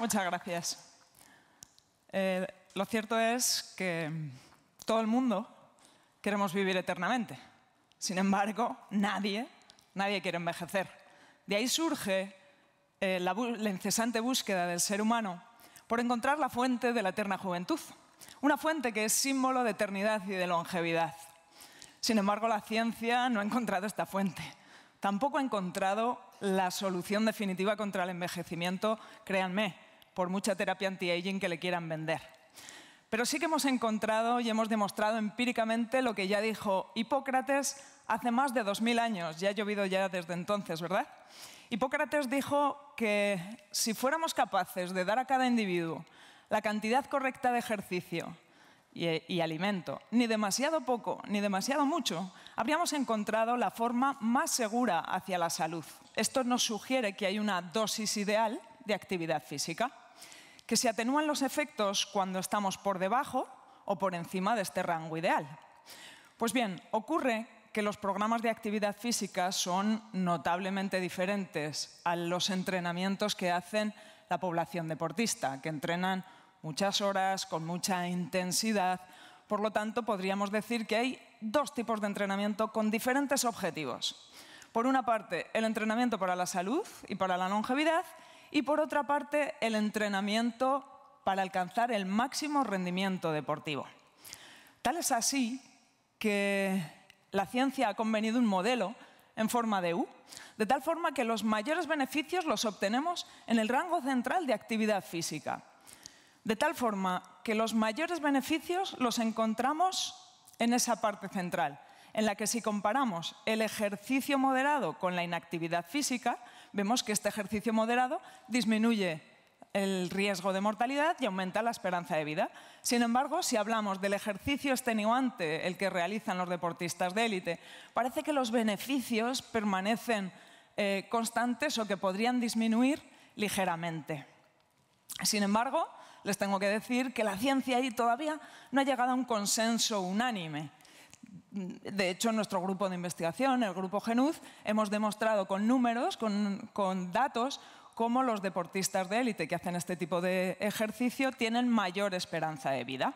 Muchas gracias. Eh, lo cierto es que todo el mundo queremos vivir eternamente. Sin embargo, nadie, nadie quiere envejecer. De ahí surge eh, la, la incesante búsqueda del ser humano por encontrar la fuente de la eterna juventud. Una fuente que es símbolo de eternidad y de longevidad. Sin embargo, la ciencia no ha encontrado esta fuente. Tampoco ha encontrado la solución definitiva contra el envejecimiento, créanme, por mucha terapia anti-aging que le quieran vender. Pero sí que hemos encontrado y hemos demostrado empíricamente lo que ya dijo Hipócrates hace más de 2.000 años. Ya ha llovido ya desde entonces, ¿verdad? Hipócrates dijo que si fuéramos capaces de dar a cada individuo la cantidad correcta de ejercicio, y, y, alimento, ni demasiado poco, ni demasiado mucho, habríamos encontrado la forma más segura hacia la salud. Esto nos sugiere que hay una dosis ideal de actividad física que se atenúan los efectos cuando estamos por debajo o por encima de este rango ideal. Pues bien, ocurre que los programas de actividad física son notablemente diferentes a los entrenamientos que hacen la población deportista, que entrenan muchas horas, con mucha intensidad. Por lo tanto, podríamos decir que hay dos tipos de entrenamiento con diferentes objetivos. Por una parte, el entrenamiento para la salud y para la longevidad y por otra parte el entrenamiento para alcanzar el máximo rendimiento deportivo. Tal es así que la ciencia ha convenido un modelo en forma de U, de tal forma que los mayores beneficios los obtenemos en el rango central de actividad física, de tal forma que los mayores beneficios los encontramos en esa parte central, en la que si comparamos el ejercicio moderado con la inactividad física, vemos que este ejercicio moderado disminuye el riesgo de mortalidad y aumenta la esperanza de vida. Sin embargo, si hablamos del ejercicio extenuante, el que realizan los deportistas de élite, parece que los beneficios permanecen eh, constantes o que podrían disminuir ligeramente. Sin embargo, les tengo que decir que la ciencia ahí todavía no ha llegado a un consenso unánime de hecho, nuestro grupo de investigación, el grupo Genuz, hemos demostrado con números, con, datos, cómo los deportistas de élite que hacen este tipo de ejercicio tienen mayor esperanza de vida.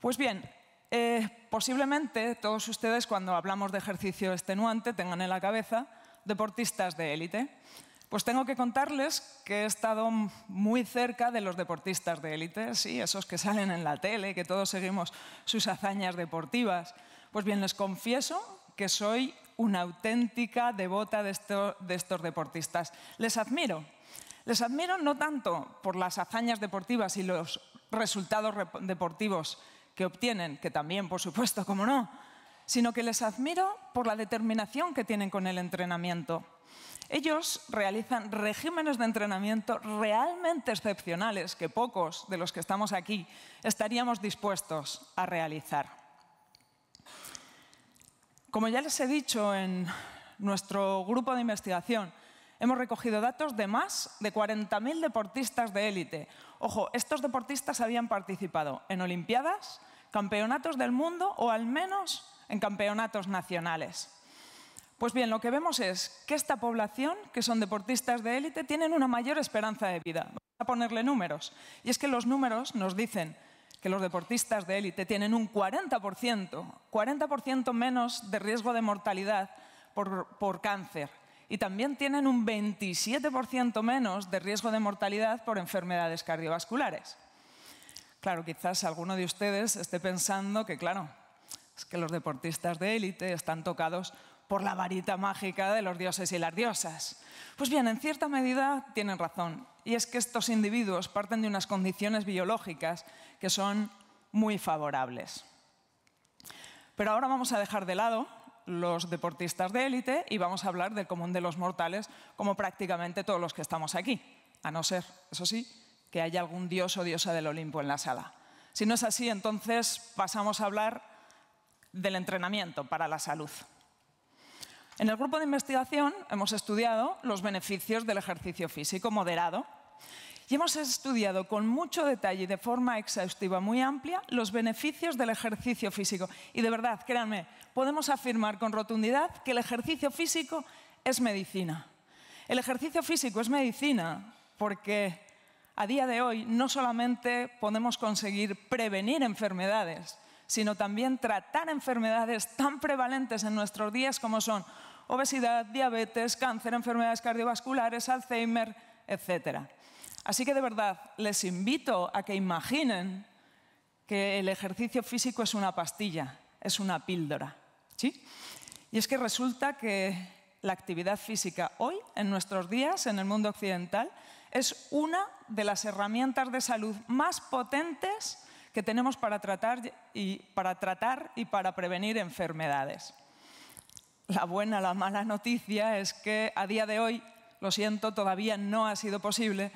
Pues bien, eh, posiblemente todos ustedes cuando hablamos de ejercicio extenuante tengan en la cabeza deportistas de élite. Pues tengo que contarles que he estado muy cerca de los deportistas de élite, sí, esos que salen en la tele, que todos seguimos sus hazañas deportivas. Pues bien, les confieso que soy una auténtica devota de, de estos deportistas. Les admiro. Les admiro no tanto por las hazañas deportivas y los resultados deportivos que obtienen, que también, por supuesto, como no, sino que les admiro por la determinación que tienen con el entrenamiento ellos realizan regímenes de entrenamiento realmente excepcionales que pocos de los que estamos aquí estaríamos dispuestos a realizar. Como ya les he dicho en nuestro grupo de investigación, hemos recogido datos de más de 40.000 deportistas de élite. Ojo, estos deportistas habían participado en Olimpiadas, campeonatos del mundo o al menos en campeonatos nacionales. Pues bien, lo que vemos es que esta población, que son deportistas de élite, tienen una mayor esperanza de vida. Vamos a ponerle números. Y es que los números nos dicen que los deportistas de élite tienen un 40%, 40% menos de riesgo de mortalidad por, por cáncer y también tienen un 27% menos de riesgo de mortalidad por enfermedades cardiovasculares. Claro, quizás alguno de ustedes esté pensando que, claro, es que los deportistas de élite están tocados por la varita mágica de los dioses y las diosas. Pues bien, en cierta medida tienen razón, y es que estos individuos parten de unas condiciones biológicas que son muy favorables. Pero ahora vamos a dejar de lado los deportistas de élite y vamos a hablar del común de los mortales, como prácticamente todos los que estamos aquí, a no ser, eso sí, que haya algún dios o diosa del Olimpo en la sala. Si no es así, entonces pasamos a hablar del entrenamiento para la salud. En el grupo de investigación hemos estudiado los beneficios del ejercicio físico moderado y hemos estudiado con mucho detalle y de forma exhaustiva, muy amplia, los beneficios del ejercicio físico. Y de verdad, créanme, podemos afirmar con rotundidad que el ejercicio físico es medicina. El ejercicio físico es medicina porque a día de hoy no solamente podemos conseguir prevenir enfermedades, sino también tratar enfermedades tan prevalentes en nuestros días como son obesidad, diabetes, cáncer, enfermedades cardiovasculares, Alzheimer, etc. Así que de verdad les invito a que imaginen que el ejercicio físico es una pastilla, es una píldora. ¿sí? Y es que resulta que la actividad física hoy, en nuestros días, en el mundo occidental, es una de las herramientas de salud más potentes que tenemos para tratar y para, prevenir enfermedades. La buena, la mala noticia es que a día de hoy, lo siento, todavía no ha sido posible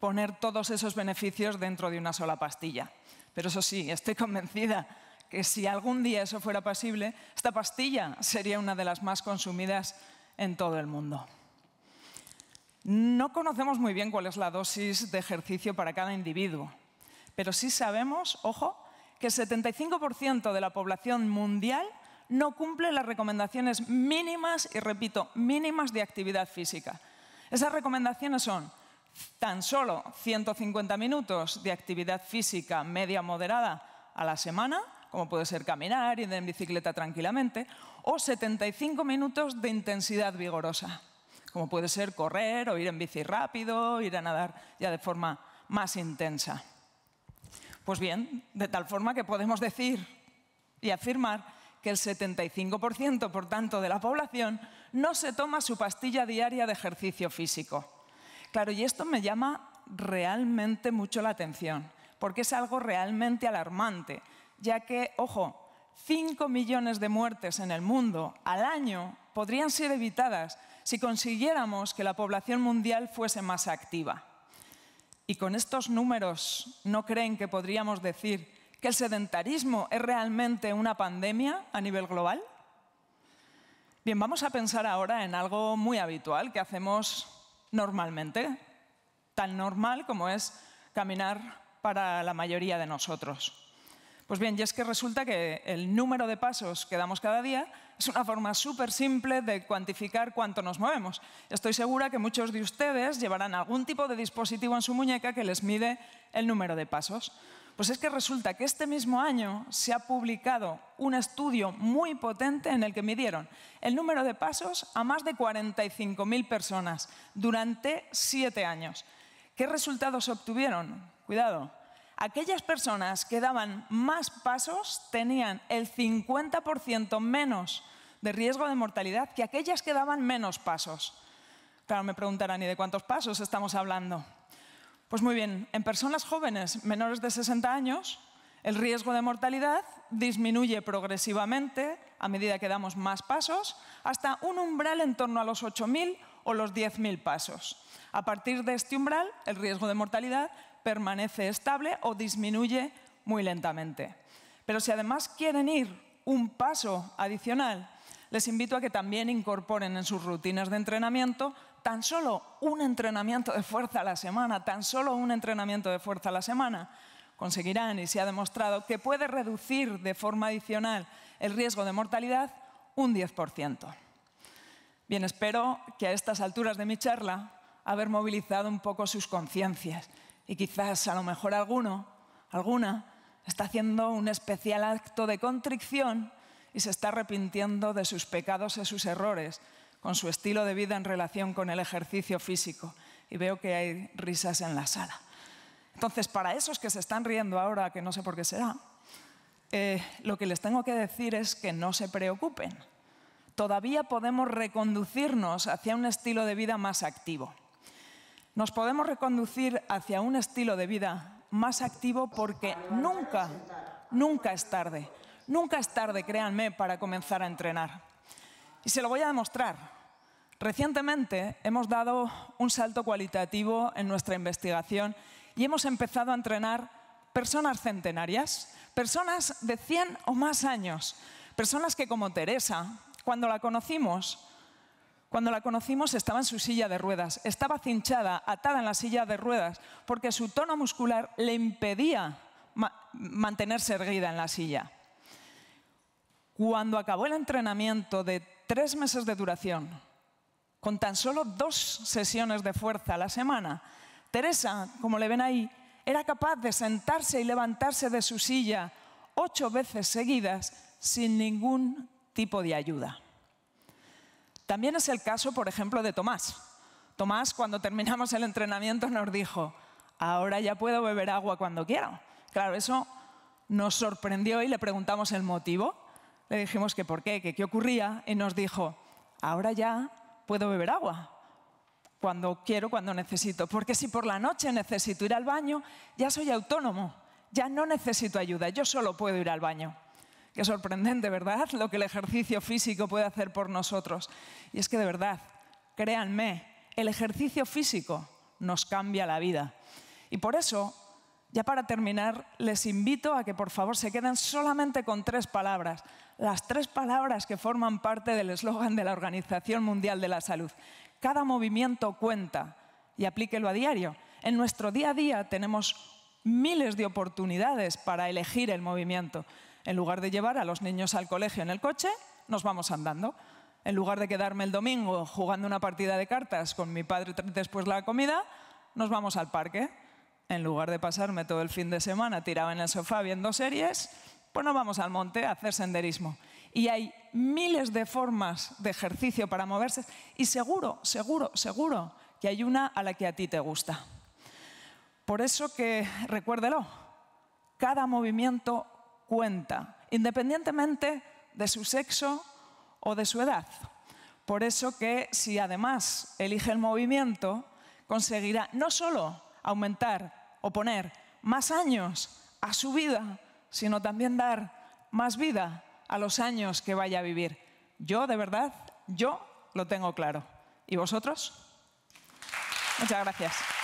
poner todos esos beneficios dentro de una sola pastilla. Pero eso sí, estoy convencida que si algún día eso fuera posible, esta pastilla sería una de las más consumidas en todo el mundo. No conocemos muy bien cuál es la dosis de ejercicio para cada individuo. Pero sí sabemos, ojo, que el 75% de la población mundial no cumple las recomendaciones mínimas, y repito, mínimas de actividad física. Esas recomendaciones son tan solo 150 minutos de actividad física media moderada a la semana, como puede ser caminar, ir en bicicleta tranquilamente, o 75 minutos de intensidad vigorosa, como puede ser correr o ir en bici rápido, ir a nadar ya de forma más intensa. Pues bien, de tal forma que podemos decir y afirmar que el 75%, por tanto, de la población no se toma su pastilla diaria de ejercicio físico. Claro, y esto me llama realmente mucho la atención, porque es algo realmente alarmante, ya que, ojo, 5 millones de muertes en el mundo al año podrían ser evitadas si consiguiéramos que la población mundial fuese más activa y con estos números no creen que podríamos decir que el sedentarismo es realmente una pandemia a nivel global? Bien, vamos a pensar ahora en algo muy habitual que hacemos normalmente, tan normal como es caminar para la mayoría de nosotros. Pues bien, y es que resulta que el número de pasos que damos cada día es una forma súper simple de cuantificar cuánto nos movemos. Estoy segura que muchos de ustedes llevarán algún tipo de dispositivo en su muñeca que les mide el número de pasos. Pues es que resulta que este mismo año se ha publicado un estudio muy potente en el que midieron el número de pasos a más de 45.000 personas durante siete años. ¿Qué resultados obtuvieron? Cuidado, aquellas personas que daban más pasos tenían el 50% menos de riesgo de mortalidad que aquellas que daban menos pasos. Claro, me preguntarán, ¿y de cuántos pasos estamos hablando? Pues muy bien, en personas jóvenes menores de 60 años, el riesgo de mortalidad disminuye progresivamente a medida que damos más pasos, hasta un umbral en torno a los 8.000 o los 10.000 pasos. A partir de este umbral, el riesgo de mortalidad permanece estable o disminuye muy lentamente. Pero si además quieren ir un paso adicional, les invito a que también incorporen en sus rutinas de entrenamiento tan solo un entrenamiento de fuerza a la semana, tan solo un entrenamiento de fuerza a la semana. Conseguirán, y se ha demostrado, que puede reducir de forma adicional el riesgo de mortalidad un 10%. Bien, espero que a estas alturas de mi charla haber movilizado un poco sus conciencias y quizás a lo mejor alguno, alguna, está haciendo un especial acto de contrición y se está arrepintiendo de sus pecados y sus errores con su estilo de vida en relación con el ejercicio físico. Y veo que hay risas en la sala. Entonces, para esos que se están riendo ahora, que no sé por qué será, eh, lo que les tengo que decir es que no se preocupen todavía podemos reconducirnos hacia un estilo de vida más activo. Nos podemos reconducir hacia un estilo de vida más activo porque nunca, nunca es tarde. Nunca es tarde, créanme, para comenzar a entrenar. Y se lo voy a demostrar. Recientemente hemos dado un salto cualitativo en nuestra investigación y hemos empezado a entrenar personas centenarias, personas de 100 o más años, personas que como Teresa, cuando la conocimos, cuando la conocimos estaba en su silla de ruedas, estaba cinchada, atada en la silla de ruedas, porque su tono muscular le impedía mantenerse erguida en la silla. Cuando acabó el entrenamiento de tres meses de duración, con tan solo dos sesiones de fuerza a la semana, Teresa, como le ven ahí, era capaz de sentarse y levantarse de su silla ocho veces seguidas sin ningún tipo de ayuda. También es el caso, por ejemplo, de Tomás. Tomás, cuando terminamos el entrenamiento, nos dijo, ahora ya puedo beber agua cuando quiera". Claro, eso nos sorprendió y le preguntamos el motivo. Le dijimos que por qué, que qué ocurría, y nos dijo, ahora ya puedo beber agua cuando quiero, cuando necesito. Porque si por la noche necesito ir al baño, ya soy autónomo, ya no necesito ayuda, yo solo puedo ir al baño. Qué sorprendente, ¿verdad? Lo que el ejercicio físico puede hacer por nosotros. Y es que de verdad, créanme, el ejercicio físico nos cambia la vida. Y por eso, ya para terminar, les invito a que por favor se queden solamente con tres palabras, las tres palabras que forman parte del eslogan de la Organización Mundial de la Salud. Cada movimiento cuenta y aplíquelo a diario. En nuestro día a día tenemos miles de oportunidades para elegir el movimiento. En lugar de llevar a los niños al colegio en el coche, nos vamos andando. En lugar de quedarme el domingo jugando una partida de cartas con mi padre después la comida, nos vamos al parque. En lugar de pasarme todo el fin de semana tirado en el sofá viendo series, pues nos vamos al monte a hacer senderismo. Y hay miles de formas de ejercicio para moverse y seguro, seguro, seguro que hay una a la que a ti te gusta. Por eso que recuérdelo, cada movimiento cuenta, independientemente de su sexo o de su edad. Por eso que si además elige el movimiento, conseguirá no solo aumentar o poner más años a su vida, sino también dar más vida a los años que vaya a vivir. Yo, de verdad, yo lo tengo claro. ¿Y vosotros? Muchas gracias.